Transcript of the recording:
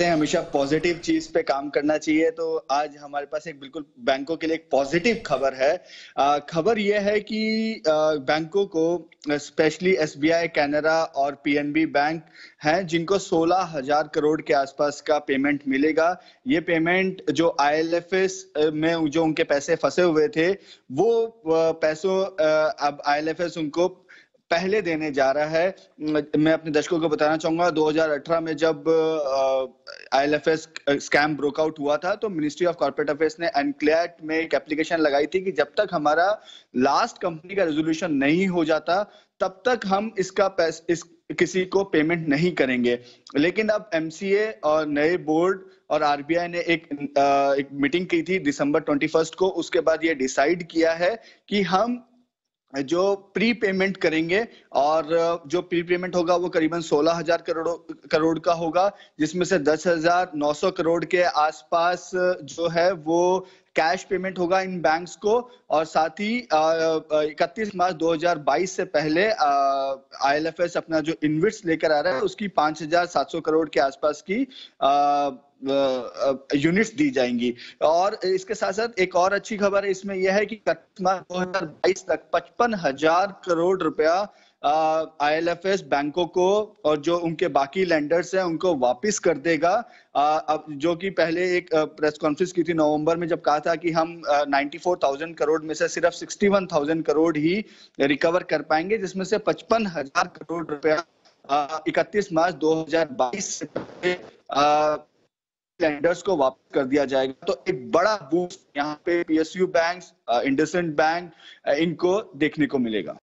कहते हैं हमेशा पॉजिटिव चीज पे काम करना चाहिए तो आज हमारे पास एक बिल्कुल बैंकों के लिए एक पॉजिटिव खबर है खबर यह है कि बैंकों को स्पेशली एसबीआई कैनरा और पीएनबी बैंक हैं जिनको सोलह हजार करोड़ के आसपास का पेमेंट मिलेगा ये पेमेंट जो आईएलएफएस में जो उनके पैसे फंसे हुए थे वो पैसों अब आई उनको पहले देने जा रहा है मैं अपने दर्शकों को बताना चाहूंगा 2018 में जब एस स्कैम ब्रोकआउट हुआ था तो मिनिस्ट्री ऑफ कॉर्पोरेट अफेयर्स ने एनक्लैट में एक एप्लीकेशन लगाई थी कि जब तक हमारा लास्ट कंपनी का रेजोल्यूशन नहीं हो जाता तब तक हम इसका पैस, इस किसी को पेमेंट नहीं करेंगे लेकिन अब एम और नए बोर्ड और आरबीआई ने एक एक मीटिंग की थी दिसंबर 21 को उसके बाद ये डिसाइड किया है कि हम जो प्री पेमेंट करेंगे और जो प्री पेमेंट होगा वो करीबन 16,000 करोड़ करोड़ का होगा जिसमें से 10,900 करोड़ के आसपास जो है वो कैश पेमेंट होगा इन बैंक्स को और साथ ही इकतीस मार्च 2022 से पहले आईएलएफएस अपना जो इन्वेस्ट लेकर आ रहा है उसकी 5,700 करोड़ के आसपास की यूनिट्स दी जाएंगी और इसके साथ साथ एक और अच्छी खबर है इसमें यह है कि इकतीस मार्च 2022 तक पचपन हजार करोड़ रुपया आई एल एफ एस बैंकों को और जो उनके बाकी लैंडर्स हैं उनको वापस कर देगा अब जो कि पहले एक प्रेस कॉन्फ्रेंस की थी नवंबर में जब कहा था कि हम 94,000 करोड़ में से सिर्फ 61,000 करोड़ ही रिकवर कर पाएंगे जिसमें से 55,000 करोड़ रुपया इकतीस मार्च 2022 से पहले लैंडर्स को वापस कर दिया जाएगा तो एक बड़ा बूस्ट यहाँ पे पीएसयू बैंक इंडसेंड बैंक इनको देखने को मिलेगा